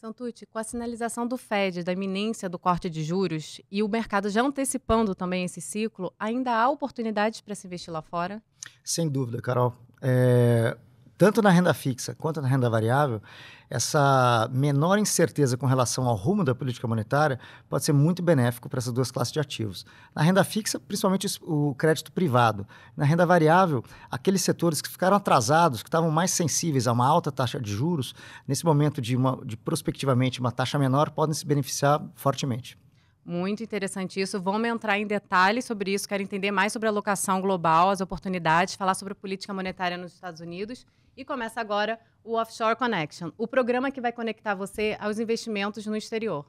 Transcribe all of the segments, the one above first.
Santucci, com a sinalização do Fed da iminência do corte de juros e o mercado já antecipando também esse ciclo, ainda há oportunidades para se investir lá fora? Sem dúvida, Carol. É, tanto na renda fixa quanto na renda variável, essa menor incerteza com relação ao rumo da política monetária pode ser muito benéfico para essas duas classes de ativos. Na renda fixa, principalmente o crédito privado. Na renda variável, aqueles setores que ficaram atrasados, que estavam mais sensíveis a uma alta taxa de juros, nesse momento de, uma, de prospectivamente uma taxa menor, podem se beneficiar fortemente. Muito interessante isso. Vamos entrar em detalhes sobre isso. Quero entender mais sobre a locação global, as oportunidades, falar sobre política monetária nos Estados Unidos. E começa agora o Offshore Connection, o programa que vai conectar você aos investimentos no exterior.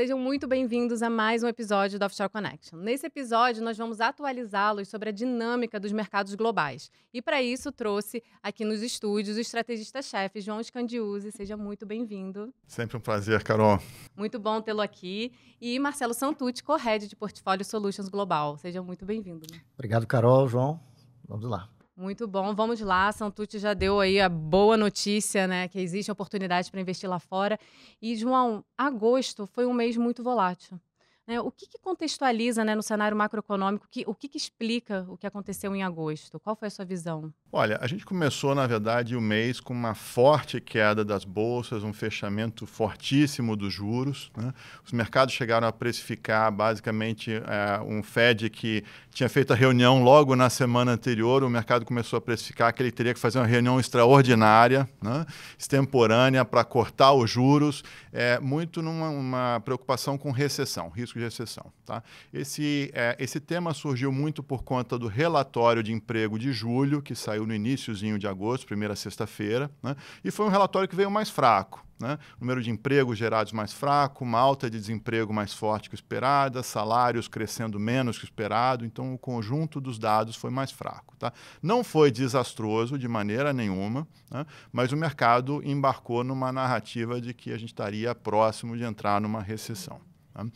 Sejam muito bem-vindos a mais um episódio do Offshore Connection. Nesse episódio, nós vamos atualizá-los sobre a dinâmica dos mercados globais. E para isso, trouxe aqui nos estúdios o estrategista-chefe João Scandiuzzi. Seja muito bem-vindo. Sempre um prazer, Carol. Muito bom tê-lo aqui. E Marcelo Santucci, co-head de Portfólio Solutions Global. Seja muito bem-vindo. Né? Obrigado, Carol, João. Vamos lá. Muito bom, vamos lá. Santucci já deu aí a boa notícia, né? Que existe oportunidade para investir lá fora. E, João, agosto foi um mês muito volátil. Né? O que, que contextualiza né, no cenário macroeconômico, que, o que, que explica o que aconteceu em agosto? Qual foi a sua visão? Olha, a gente começou, na verdade, o mês com uma forte queda das bolsas, um fechamento fortíssimo dos juros. Né? Os mercados chegaram a precificar, basicamente, é, um Fed que tinha feito a reunião logo na semana anterior, o mercado começou a precificar que ele teria que fazer uma reunião extraordinária, né? extemporânea, para cortar os juros, é, muito numa preocupação com recessão, risco de recessão. Tá? Esse, é, esse tema surgiu muito por conta do relatório de emprego de julho, que saiu no iníciozinho de agosto, primeira sexta-feira, né? e foi um relatório que veio mais fraco. Né? Número de empregos gerados mais fraco, uma alta de desemprego mais forte que esperada, salários crescendo menos que esperado, então o conjunto dos dados foi mais fraco. Tá? Não foi desastroso de maneira nenhuma, né? mas o mercado embarcou numa narrativa de que a gente estaria próximo de entrar numa recessão. Tá?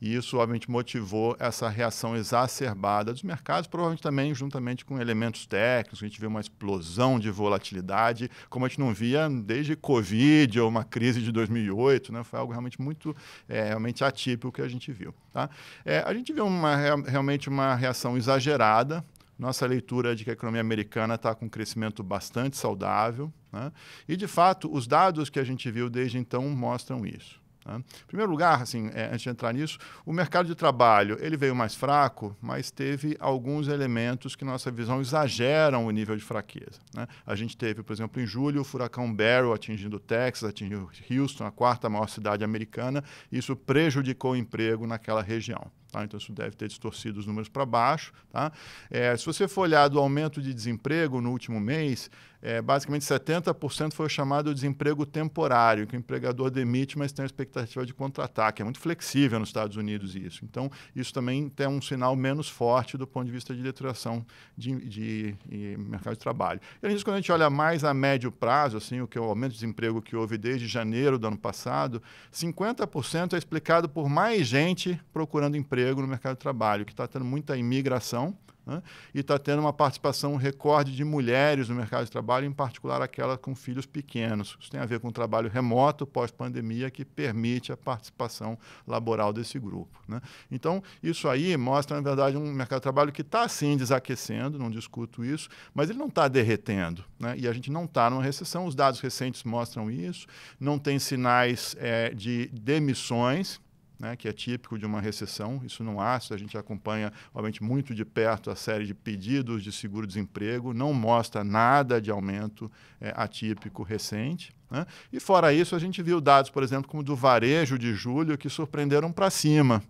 e isso, obviamente, motivou essa reação exacerbada dos mercados, provavelmente também juntamente com elementos técnicos, a gente vê uma explosão de volatilidade, como a gente não via desde Covid ou uma crise de 2008, né? foi algo realmente muito, é, realmente atípico que a gente viu. Tá? É, a gente viu uma, realmente uma reação exagerada, nossa leitura de que a economia americana está com um crescimento bastante saudável, né? e de fato os dados que a gente viu desde então mostram isso. Né? Em primeiro lugar, assim, é, antes de entrar nisso, o mercado de trabalho ele veio mais fraco, mas teve alguns elementos que, nossa visão, exageram o nível de fraqueza. Né? A gente teve, por exemplo, em julho, o furacão Barrow atingindo Texas, atingiu Houston, a quarta maior cidade americana. Isso prejudicou o emprego naquela região. Tá? Então, isso deve ter distorcido os números para baixo. Tá? É, se você for olhar do aumento de desemprego no último mês, é, basicamente 70% foi o chamado desemprego temporário, que o empregador demite, mas tem a expectativa de contratar, que é muito flexível nos Estados Unidos isso. Então, isso também tem um sinal menos forte do ponto de vista de deterioração de, de, de, mercado de trabalho. E, além disso, quando a gente olha mais a médio prazo, assim, o que é o aumento de desemprego que houve desde janeiro do ano passado, 50% é explicado por mais gente procurando emprego no mercado de trabalho, que está tendo muita imigração, né? E está tendo uma participação recorde de mulheres no mercado de trabalho, em particular aquelas com filhos pequenos. Isso tem a ver com o trabalho remoto pós-pandemia que permite a participação laboral desse grupo. Né? Então, isso aí mostra, na verdade, um mercado de trabalho que está sim desaquecendo, não discuto isso, mas ele não está derretendo. Né? E a gente não está numa recessão, os dados recentes mostram isso, não tem sinais é, de demissões né, que é típico de uma recessão. Isso não há, a gente acompanha, obviamente, muito de perto a série de pedidos de seguro-desemprego, não mostra nada de aumento é, atípico recente. Né? E fora isso, a gente viu dados, por exemplo, como do varejo de julho, que surpreenderam para cima.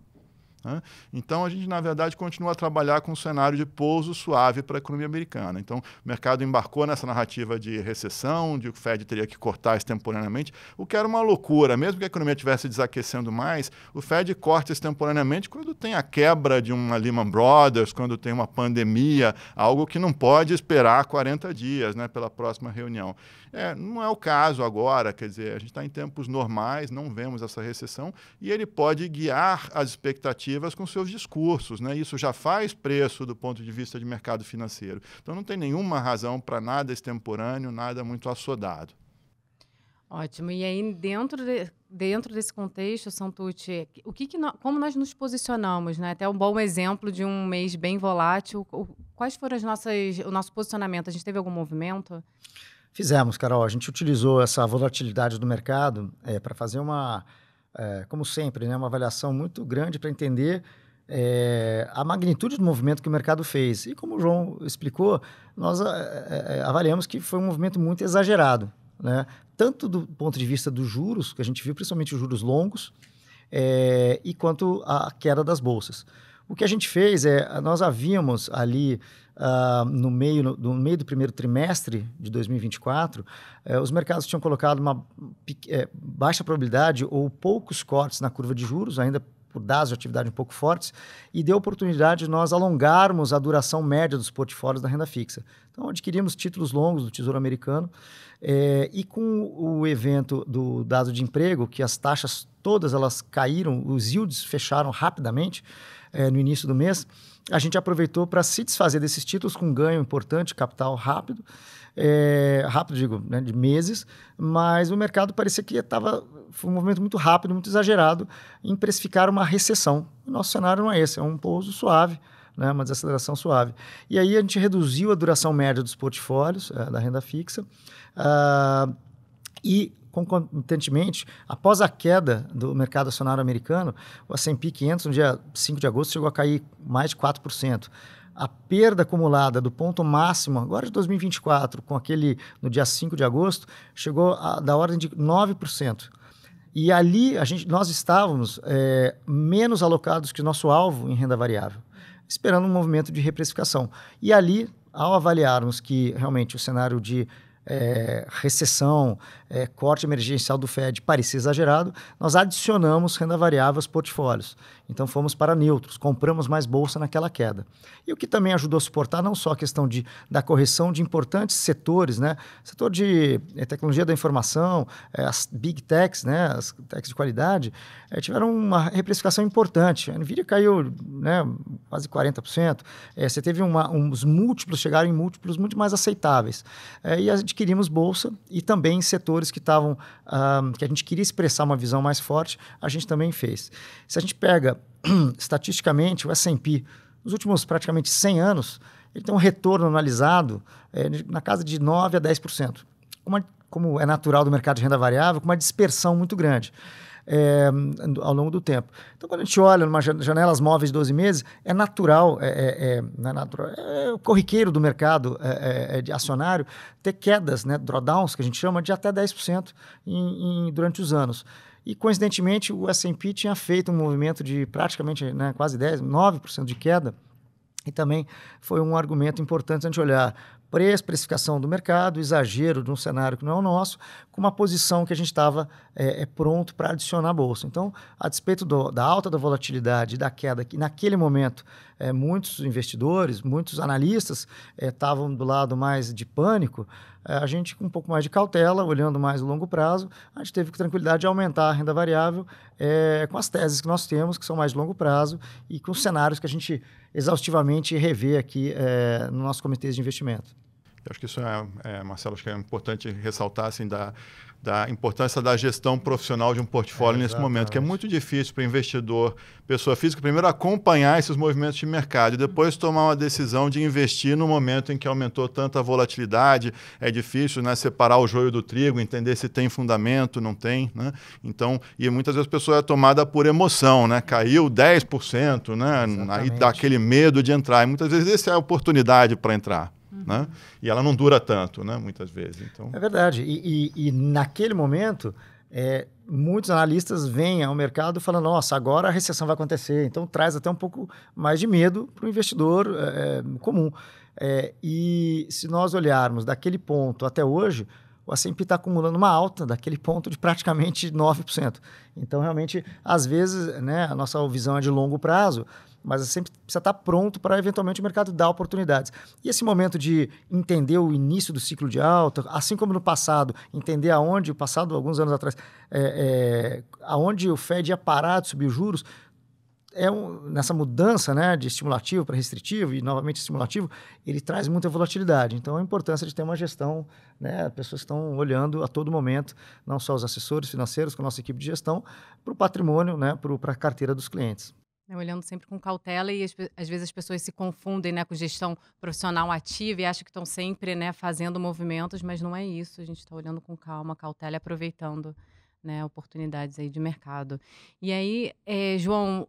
Né? Então, a gente, na verdade, continua a trabalhar com um cenário de pouso suave para a economia americana. Então, o mercado embarcou nessa narrativa de recessão, de que o Fed teria que cortar extemporaneamente, o que era uma loucura. Mesmo que a economia estivesse desaquecendo mais, o Fed corta extemporaneamente quando tem a quebra de uma Lehman Brothers, quando tem uma pandemia, algo que não pode esperar 40 dias né, pela próxima reunião. É, não é o caso agora, quer dizer, a gente está em tempos normais, não vemos essa recessão, e ele pode guiar as expectativas com seus discursos. Né? Isso já faz preço do ponto de vista de mercado financeiro. Então não tem nenhuma razão para nada extemporâneo, nada muito assodado. Ótimo. E aí, dentro, de, dentro desse contexto, Santucci, o que, que como nós nos posicionamos? Né? Até um bom exemplo de um mês bem volátil. Quais foram as nossas, o nosso posicionamento? A gente teve algum movimento? Fizemos, Carol. A gente utilizou essa volatilidade do mercado é, para fazer uma, é, como sempre, né, uma avaliação muito grande para entender é, a magnitude do movimento que o mercado fez. E como o João explicou, nós é, é, é, avaliamos que foi um movimento muito exagerado, né? tanto do ponto de vista dos juros, que a gente viu principalmente os juros longos, e quanto a queda das bolsas. O que a gente fez é, nós havíamos ali uh, no, meio, no, no, meio do primeiro trimestre de 2024, uh, eh, os mercados tinham colocado uma eh, baixa probabilidade ou poucos cortes na curva de juros, ainda por dados de atividade um pouco fortes, e deu oportunidade de nós alongarmos a duração média dos portfólios da renda fixa. Então, adquirimos títulos longos do Tesouro Americano, eh, e com o evento do dado de emprego, que as taxas todas elas caíram, os yields fecharam rapidamente, é, no início do mês, a gente aproveitou para se desfazer desses títulos com ganho importante, capital rápido, é, rápido digo, né, de meses, mas o mercado parecia que estava foi um movimento muito rápido, muito exagerado em precificar uma recessão. O nosso cenário não é esse, é um pouso suave, né, uma desaceleração suave. E aí a gente reduziu a duração média dos portfólios é, da renda fixa. Uh, e concomitantemente, após a queda do mercado acionário americano, o S&P 500, no dia 5 de agosto, chegou a cair mais de 4% a perda acumulada do ponto máximo agora de 2024, com aquele no dia 5 de agosto, chegou a, da ordem de 9%. E ali a gente, nós estávamos é, menos alocados que nosso alvo em renda variável, esperando um movimento de reprecificação. E ali, ao avaliarmos que realmente o cenário de é, recessão, é, corte emergencial do FED parecia exagerado, nós adicionamos renda variável aos portfólios. Então fomos para neutros, compramos mais bolsa naquela queda. E o que também ajudou a suportar não só a questão de, da correção de importantes setores, né? setor de eh, tecnologia da informação, é, as big techs, né? as techs de qualidade, tiveram uma reprecificação importante. A Nvidia caiu né, quase 40%. você teve uma, uns múltiplos, chegaram em múltiplos muito mais aceitáveis. e a de adquirimos bolsa e também setores que estavam ah, que a gente queria expressar uma visão mais forte, a gente também fez. Se a gente pega estatisticamente o S&P nos últimos praticamente 100 anos, ele tem um retorno analisado é, na casa de 9 a 10%. Uma, como é natural do mercado de renda variável, com uma dispersão muito grande é, ao longo do tempo. Então, quando a gente olha numa janelas móveis 12 meses, é natural, é, é, é, é natural, é, é o corriqueiro do mercado é, de acionário ter quedas, né, drawdowns, que a gente chama, de até 10% em, em, durante os anos. E, coincidentemente, o S&P tinha feito um movimento de praticamente né, quase 10, 9% de queda, e também foi um argumento importante a gente olhar preço, especificação do mercado, exagero de um cenário que não é o nosso, com uma posição que a gente estava é, é, pronto para adicionar a bolsa. Então, a despeito do, da alta da volatilidade e da queda, que naquele momento é, muitos investidores, muitos analistas estavam é, do lado mais de pânico, é, a gente com um pouco mais de cautela, olhando mais o longo prazo, a gente teve tranquilidade de aumentar a renda variável é, com as teses que nós temos, que são mais de longo prazo, e com os cenários que a gente exaustivamente revê aqui é, no nosso comitê de investimento. Eu acho que isso é, é, Marcelo, acho que é importante ressaltar assim, da, da importância da gestão profissional de um portfólio é, nesse momento, que é muito difícil para investidor, pessoa física, primeiro acompanhar esses movimentos de mercado e depois tomar uma decisão de investir no momento em que aumentou tanta volatilidade. É difícil né, separar o joio do trigo, entender se tem fundamento, não tem. Né? Então, e muitas vezes a pessoa é tomada por emoção, né? caiu 10%, né? aí dá aquele medo de entrar. E muitas vezes essa é a oportunidade para entrar. Uhum. Né? E ela não dura tanto, né? muitas vezes. Então... É verdade. E, e, e naquele momento, é, muitos analistas vêm ao mercado falando: nossa, agora a recessão vai acontecer. Então traz até um pouco mais de medo para o investidor é, é comum. É, e se nós olharmos daquele ponto até hoje, o S&P está acumulando uma alta daquele ponto de praticamente 9%. Então, realmente, às vezes, né, a nossa visão é de longo prazo, mas é sempre precisa estar tá pronto para eventualmente o mercado dar oportunidades. E esse momento de entender o início do ciclo de alta, assim como no passado, entender aonde, o passado, alguns anos atrás, é, é, aonde o Fed ia parar de subir os juros, é um, nessa mudança né, de estimulativo para restritivo e novamente estimulativo, ele traz muita volatilidade. Então, a importância de ter uma gestão, né, pessoas estão olhando a todo momento, não só os assessores financeiros, com a nossa equipe de gestão, para o patrimônio, né, para a carteira dos clientes. Né, olhando sempre com cautela e às vezes as pessoas se confundem né, com gestão profissional ativa e acham que estão sempre né, fazendo movimentos, mas não é isso. A gente está olhando com calma, cautela e aproveitando né, oportunidades aí de mercado. E aí, é, João,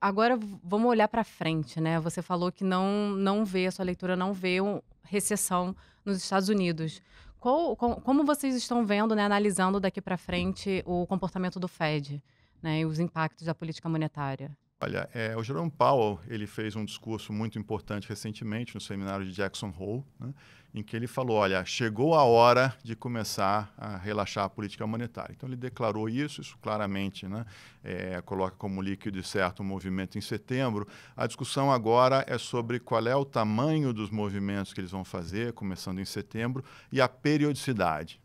agora vamos olhar para frente, né? Você falou que não não vê a sua leitura não vê um, recessão nos Estados Unidos. Qual, com, como vocês estão vendo, né, analisando daqui para frente o comportamento do Fed, né, e os impactos da política monetária? Olha, é, o Jerome Powell ele fez um discurso muito importante recentemente no seminário de Jackson Hole, né, em que ele falou: olha, chegou a hora de começar a relaxar a política monetária. Então ele declarou isso, isso claramente né, é, coloca como líquido e certo o movimento em setembro. A discussão agora é sobre qual é o tamanho dos movimentos que eles vão fazer, começando em setembro, e a periodicidade.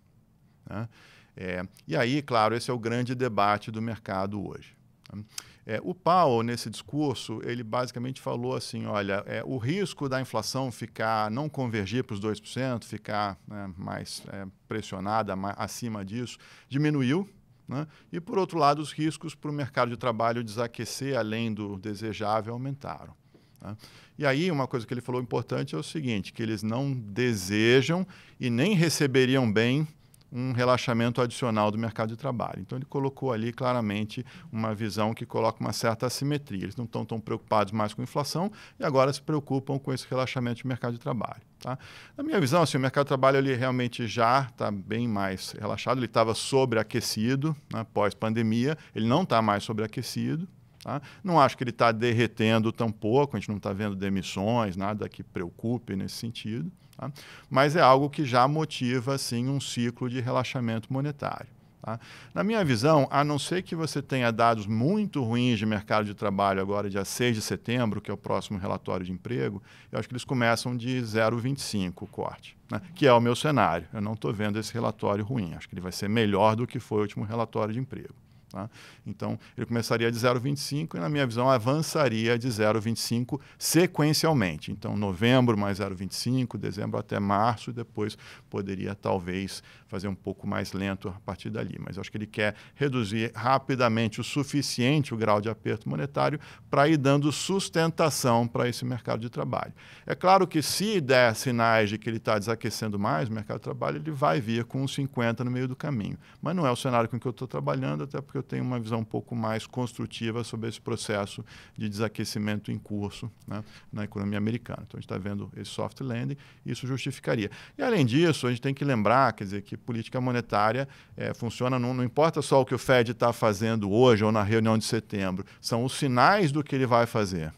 Né? É, e aí, claro, esse é o grande debate do mercado hoje. Né? É, o Powell, nesse discurso, ele basicamente falou assim: olha, é, o risco da inflação ficar, não convergir para os 2%, ficar né, mais é, pressionada mais, acima disso, diminuiu. Né? E, por outro lado, os riscos para o mercado de trabalho desaquecer além do desejável aumentaram. Né? E aí, uma coisa que ele falou importante é o seguinte: que eles não desejam e nem receberiam bem um relaxamento adicional do mercado de trabalho. Então, ele colocou ali claramente uma visão que coloca uma certa assimetria. Eles não estão tão preocupados mais com inflação e agora se preocupam com esse relaxamento do mercado de trabalho. Tá? Na minha visão, assim, o mercado de trabalho ele realmente já está bem mais relaxado, ele estava sobreaquecido né, pós-pandemia, ele não está mais sobreaquecido. Tá? Não acho que ele está derretendo tampouco, a gente não está vendo demissões, nada que preocupe nesse sentido. Tá? Mas é algo que já motiva, sim, um ciclo de relaxamento monetário. Tá? Na minha visão, a não ser que você tenha dados muito ruins de mercado de trabalho agora, dia 6 de setembro, que é o próximo relatório de emprego, eu acho que eles começam de 0,25 o corte, né? que é o meu cenário. Eu não estou vendo esse relatório ruim, acho que ele vai ser melhor do que foi o último relatório de emprego. Né? Então, ele começaria de 0,25 e, na minha visão, avançaria de 0,25 sequencialmente. Então, novembro mais 0,25, dezembro até março, e depois poderia talvez fazer um pouco mais lento a partir dali. Mas acho que ele quer reduzir rapidamente o suficiente o grau de aperto monetário para ir dando sustentação para esse mercado de trabalho. É claro que se der sinais de que ele está desaquecendo mais o mercado de trabalho, ele vai vir com uns 50 no meio do caminho. Mas não é o cenário com que eu estou trabalhando, até porque eu tenho uma visão um pouco mais construtiva sobre esse processo de desaquecimento em curso né, na economia americana. Então, a gente está vendo esse soft landing, isso justificaria. E, além disso, a gente tem que lembrar, quer dizer, que política monetária é, funciona, não, não importa só o que o Fed está fazendo hoje ou na reunião de setembro, são os sinais do que ele vai fazer.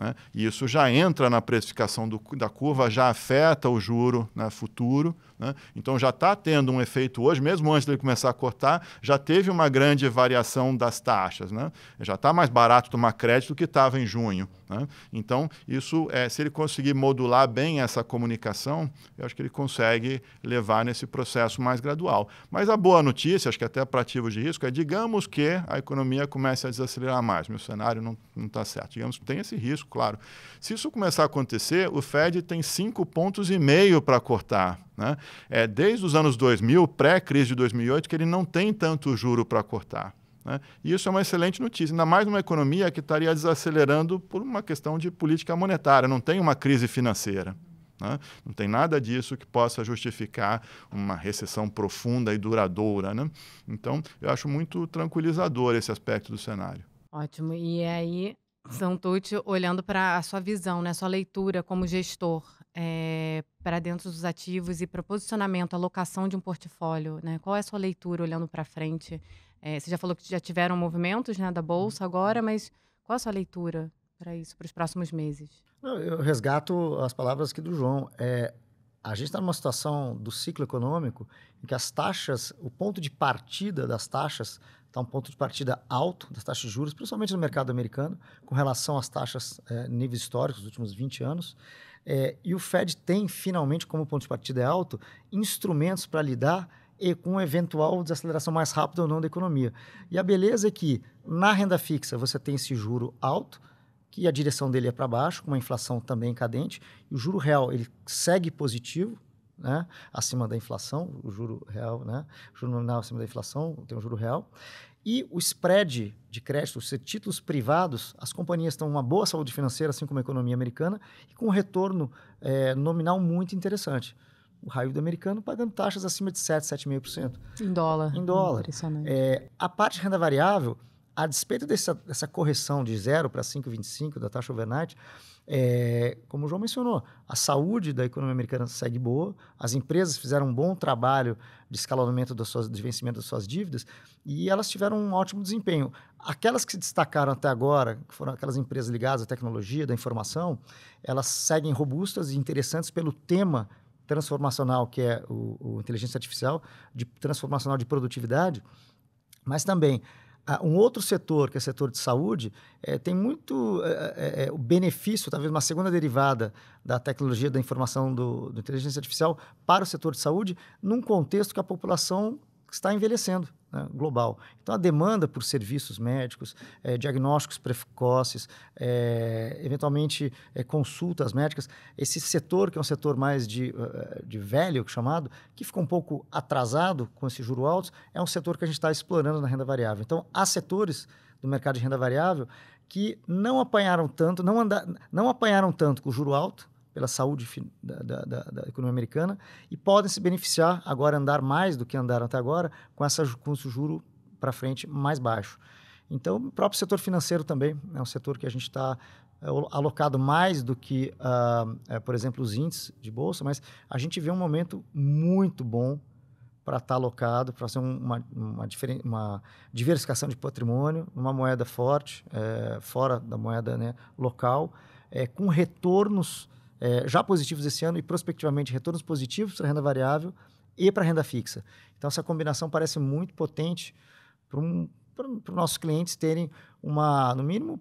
Né? E isso já entra na precificação do, da curva, já afeta o juro né, futuro. Né? Então já está tendo um efeito hoje, mesmo antes dele começar a cortar, já teve uma grande variação das taxas. Né? Já está mais barato tomar crédito do que estava em junho. Né? Então, isso é, se ele conseguir modular bem essa comunicação, eu acho que ele consegue levar nesse processo mais gradual. Mas a boa notícia, acho que até para ativos de risco, é digamos que a economia comece a desacelerar mais. Meu cenário não está certo. Digamos que tem esse risco, claro. Se isso começar a acontecer, o Fed tem cinco pontos e meio para cortar. Né? É, desde os anos 2000, pré-crise de 2008, que ele não tem tanto juro para cortar. Né? E isso é uma excelente notícia, ainda mais numa economia que estaria desacelerando por uma questão de política monetária, não tem uma crise financeira. Né? Não tem nada disso que possa justificar uma recessão profunda e duradoura. Né? Então, eu acho muito tranquilizador esse aspecto do cenário. Ótimo. E aí, Santucci, olhando para a sua visão, né, sua leitura como gestor é, para dentro dos ativos e para o posicionamento, alocação de um portfólio, né, qual é a sua leitura olhando para frente é, você já falou que já tiveram movimentos né, da Bolsa uhum. agora, mas qual a sua leitura para isso, para os próximos meses? Eu resgato as palavras aqui do João. É, a gente está numa situação do ciclo econômico em que as taxas, o ponto de partida das taxas está um ponto de partida alto das taxas de juros, principalmente no mercado americano, com relação às taxas é, níveis históricos dos últimos 20 anos. É, e o Fed tem, finalmente, como ponto de partida é alto, instrumentos para lidar e com eventual desaceleração mais rápida ou não da economia. E a beleza é que na renda fixa você tem esse juro alto, que a direção dele é para baixo, com uma inflação também cadente, e o juro real ele segue positivo, né, acima da inflação, o juro real, né, juro nominal acima da inflação, tem um juro real. E o spread de crédito, os títulos privados, as companhias estão uma boa saúde financeira, assim como a economia americana, e com um retorno é, nominal muito interessante o raio do americano pagando taxas acima de 7, 7,5%. Em dólar. Em dólar. Impressionante. É, a parte de renda variável, a despeito dessa, dessa correção de 0 para 5,25 da taxa overnight, é, como o João mencionou, a saúde da economia americana segue boa, as empresas fizeram um bom trabalho de escalonamento das suas, de vencimento das suas dívidas e elas tiveram um ótimo desempenho. Aquelas que se destacaram até agora, que foram aquelas empresas ligadas à tecnologia, da informação, elas seguem robustas e interessantes pelo tema transformacional, que é o, o inteligência artificial, de transformacional de produtividade, mas também ah, um outro setor, que é o setor de saúde, é, tem muito é, é, o benefício, talvez uma segunda derivada da tecnologia da informação do, do, inteligência artificial para o setor de saúde, num contexto que a população está envelhecendo. Né, global. Então, a demanda por serviços médicos, é, diagnósticos precoces, é, eventualmente é, consultas médicas, esse setor, que é um setor mais de, de velho, chamado, que ficou um pouco atrasado com esse juro alto, é um setor que a gente está explorando na renda variável. Então, há setores do mercado de renda variável que não apanharam tanto, não, anda, não apanharam tanto com o juro alto, pela saúde da, da, da, da, economia americana e podem se beneficiar agora, andar mais do que andaram até agora, com, essa, com esse juro para frente mais baixo. Então, o próprio setor financeiro também né, é um setor que a gente está é, alocado mais do que, uh, é, por exemplo, os índices de bolsa, mas a gente vê um momento muito bom para estar tá alocado, para ser uma, uma, uma, diversificação de patrimônio, uma moeda forte, é, fora da moeda né, local, é, com retornos é, já positivos esse ano e prospectivamente retornos positivos para renda variável e para renda fixa. Então, essa combinação parece muito potente para um, os nossos clientes terem uma, no mínimo,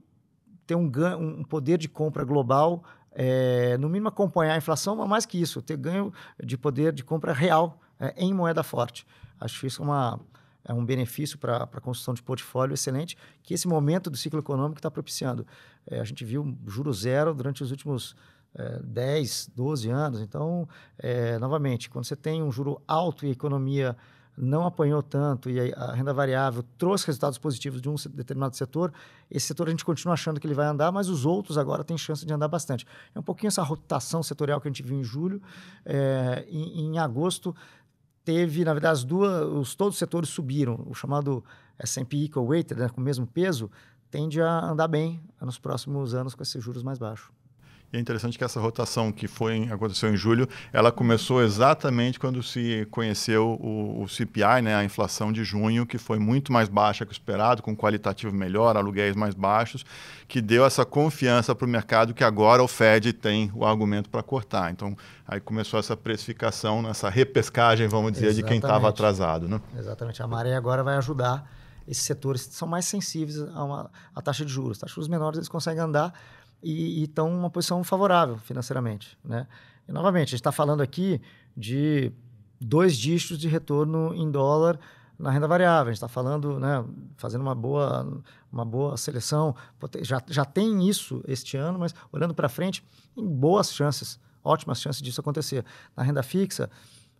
ter um, ganho, um poder de compra global, é, no mínimo acompanhar a inflação, mas mais que isso, ter ganho de poder de compra real é, em moeda forte. Acho isso uma, é um benefício para a construção de portfólio excelente que esse momento do ciclo econômico está propiciando. É, a gente viu juro zero durante os últimos é, 10, 12 anos. Então, é, novamente, quando você tem um juro alto e a economia não apanhou tanto e a, renda variável trouxe resultados positivos de um determinado setor, esse setor a gente continua achando que ele vai andar, mas os outros agora têm chance de andar bastante. É um pouquinho essa rotação setorial que a gente viu em julho. É, em, em agosto, teve, na verdade, as duas, os, todos os setores subiram. O chamado S&P Equal Weighted, né, com o mesmo peso, tende a andar bem nos próximos anos com esses juros mais baixos. E é interessante que essa rotação que foi em, aconteceu em julho, ela começou exatamente quando se conheceu o, o, CPI, né, a inflação de junho, que foi muito mais baixa que o esperado, com qualitativo melhor, aluguéis mais baixos, que deu essa confiança para o mercado que agora o Fed tem o argumento para cortar. Então, aí começou essa precificação, essa repescagem, vamos dizer, exatamente. de quem estava atrasado. Né? Exatamente. A maré agora vai ajudar esses setores são mais sensíveis a, uma, a taxa de juros. Taxas de juros menores eles conseguem andar e estão numa posição favorável financeiramente. Né? E, novamente, a gente está falando aqui de dois dígitos de retorno em dólar na renda variável. A gente está falando, né, fazendo uma boa, uma boa seleção. Já, já tem isso este ano, mas olhando para frente, em boas chances, ótimas chances disso acontecer. Na renda fixa,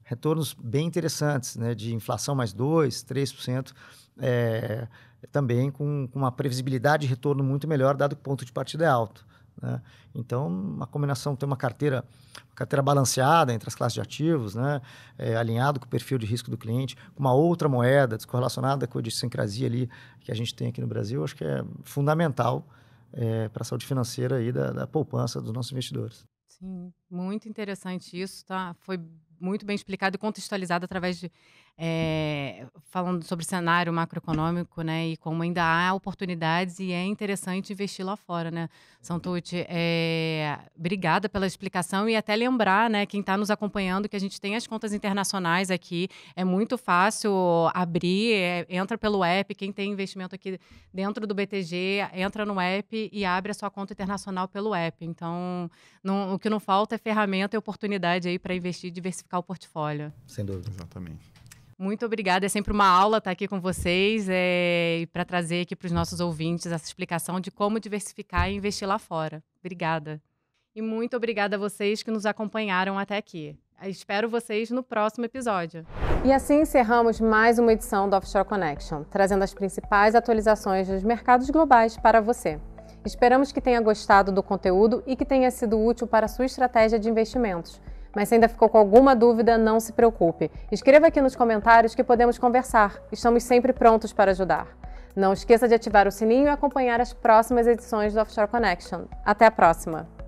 retornos bem interessantes, né, de inflação mais 2%, 3%, é, também com, com, uma previsibilidade de retorno muito melhor, dado que o ponto de partida é alto. Né? Então, uma combinação, ter uma carteira, uma carteira balanceada entre as classes de ativos, né? É, alinhado com o perfil de risco do cliente, com uma outra moeda descorrelacionada com a idiosincrasia ali que a gente tem aqui no Brasil, acho que é fundamental é, para a saúde financeira aí da, da poupança dos nossos investidores. Sim, muito interessante isso, tá? Foi muito bem explicado e contextualizado através de é, falando sobre cenário macroeconômico, né, e como ainda há oportunidades e é interessante investir lá fora, né. Santucci, é, obrigada pela explicação e até lembrar, né, quem está nos acompanhando que a gente tem as contas internacionais aqui, é muito fácil abrir, é, entra pelo app, quem tem investimento aqui dentro do BTG, entra no app e abre a sua conta internacional pelo app. Então, não, o que não falta é ferramenta e oportunidade aí para investir e diversificar o portfólio. Sem dúvida. Exatamente. Muito obrigada. É sempre uma aula estar aqui com vocês é, e para trazer aqui para os nossos ouvintes essa explicação de como diversificar e investir lá fora. Obrigada. E muito obrigada a vocês que nos acompanharam até aqui. Espero vocês no próximo episódio. E assim encerramos mais uma edição do Offshore Connection, trazendo as principais atualizações dos mercados globais para você. Esperamos que tenha gostado do conteúdo e que tenha sido útil para a sua estratégia de investimentos. Mas se ainda ficou com alguma dúvida, não se preocupe. Escreva aqui nos comentários que podemos conversar. Estamos sempre prontos para ajudar. Não esqueça de ativar o sininho e acompanhar as próximas edições do Offshore Connection. Até a próxima!